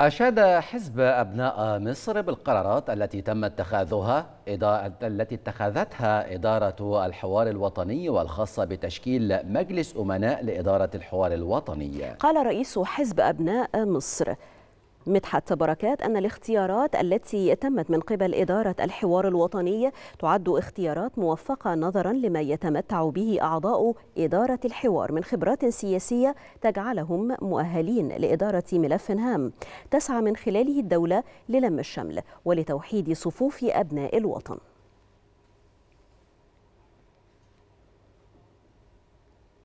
أشاد حزب أبناء مصر بالقرارات التي تم اتخاذها التي اتخذتها إدارة الحوار الوطني والخاصة بتشكيل مجلس أمناء لإدارة الحوار الوطني قال رئيس حزب أبناء مصر مدحت بركات أن الاختيارات التي تمت من قبل إدارة الحوار الوطني تعد اختيارات موفقة نظرا لما يتمتع به أعضاء إدارة الحوار من خبرات سياسية تجعلهم مؤهلين لإدارة ملف هام تسعى من خلاله الدولة للم الشمل ولتوحيد صفوف أبناء الوطن